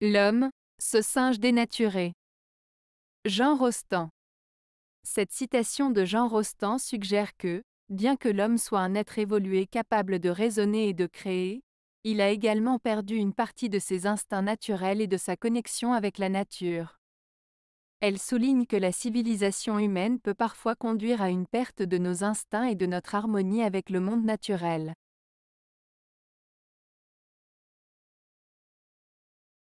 L'homme, ce singe dénaturé. Jean Rostand. Cette citation de Jean Rostand suggère que, bien que l'homme soit un être évolué capable de raisonner et de créer, il a également perdu une partie de ses instincts naturels et de sa connexion avec la nature. Elle souligne que la civilisation humaine peut parfois conduire à une perte de nos instincts et de notre harmonie avec le monde naturel.